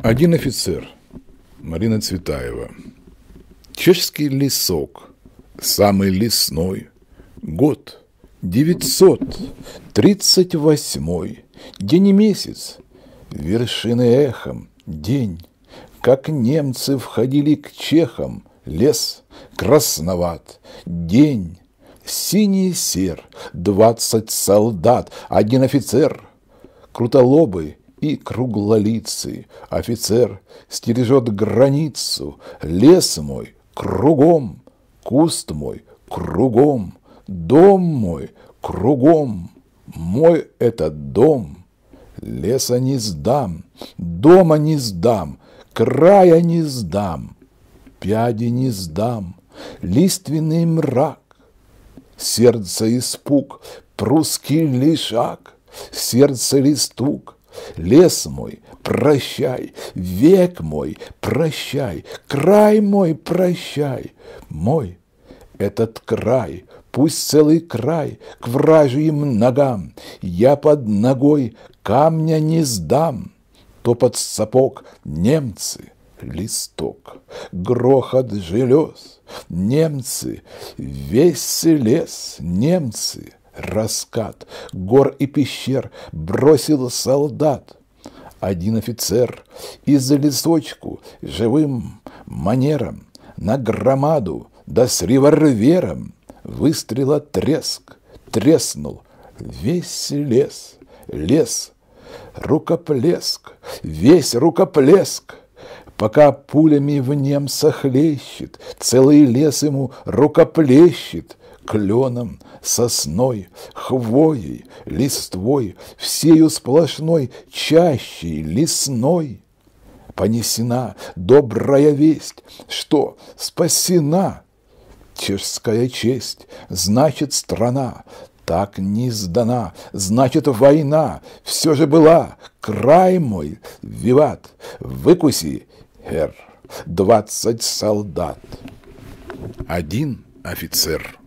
Один офицер. Марина Цветаева. Чешский лесок. Самый лесной. Год. 938. День и месяц. Вершины эхом. День. Как немцы входили к чехам. Лес красноват. День. Синий сер. Двадцать солдат. Один офицер. Крутолобый и круглолицый офицер стережет границу, лес мой кругом, куст мой кругом, дом мой кругом, мой это дом, леса не сдам, дома не сдам, края не сдам, пяди не сдам, лиственный мрак, сердце испуг, прусский лишак, сердце листук, Лес мой, прощай, век мой, прощай, край мой, прощай, мой этот край, пусть целый край к вражьим ногам, я под ногой камня не сдам, то под сапог немцы листок, грохот желез, немцы, весь лес, немцы — раскат гор и пещер бросил солдат. Один офицер и за лесочку живым манером на громаду да с револьвером выстрела треск, треснул весь лес, лес, рукоплеск, весь рукоплеск. Пока пулями в немца хлещет, целый лес ему рукоплещет, кленом, сосной, хвоей, листвой, всею сплошной чащей лесной. Понесена добрая весть, что спасена чешская честь, значит страна, так не сдана, значит война все же была, край мой, виват, выкуси, хер, двадцать солдат. Один офицер